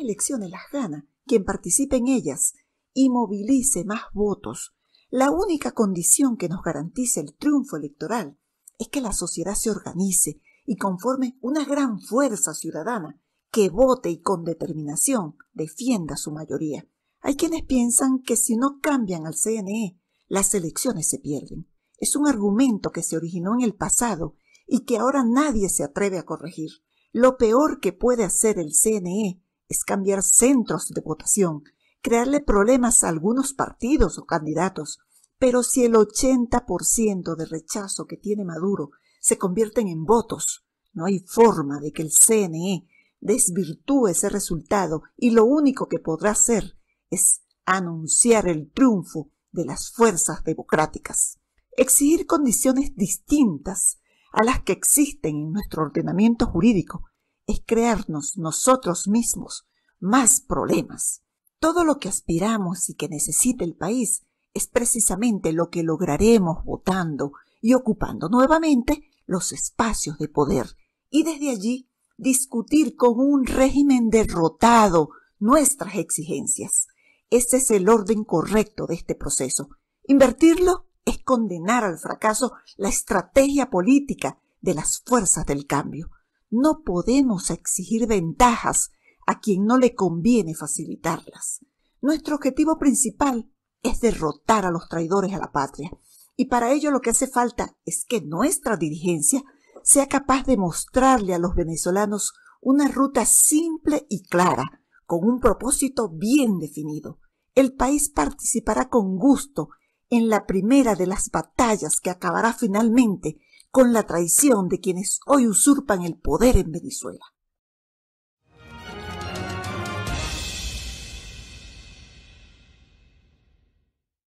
elecciones las gana quien participe en ellas y movilice más votos, la única condición que nos garantice el triunfo electoral es que la sociedad se organice y conforme una gran fuerza ciudadana que vote y con determinación defienda su mayoría. Hay quienes piensan que si no cambian al CNE, las elecciones se pierden. Es un argumento que se originó en el pasado y que ahora nadie se atreve a corregir. Lo peor que puede hacer el CNE es cambiar centros de votación, crearle problemas a algunos partidos o candidatos. Pero si el 80% de rechazo que tiene Maduro se convierten en votos, no hay forma de que el CNE desvirtúe ese resultado y lo único que podrá hacer es anunciar el triunfo de las fuerzas democráticas. Exigir condiciones distintas a las que existen en nuestro ordenamiento jurídico es crearnos nosotros mismos más problemas. Todo lo que aspiramos y que necesita el país es precisamente lo que lograremos votando y ocupando nuevamente los espacios de poder y desde allí discutir con un régimen derrotado nuestras exigencias. Ese es el orden correcto de este proceso. Invertirlo es condenar al fracaso la estrategia política de las fuerzas del cambio. No podemos exigir ventajas a quien no le conviene facilitarlas. Nuestro objetivo principal es derrotar a los traidores a la patria. Y para ello lo que hace falta es que nuestra dirigencia sea capaz de mostrarle a los venezolanos una ruta simple y clara, con un propósito bien definido. El país participará con gusto en la primera de las batallas que acabará finalmente con la traición de quienes hoy usurpan el poder en Venezuela.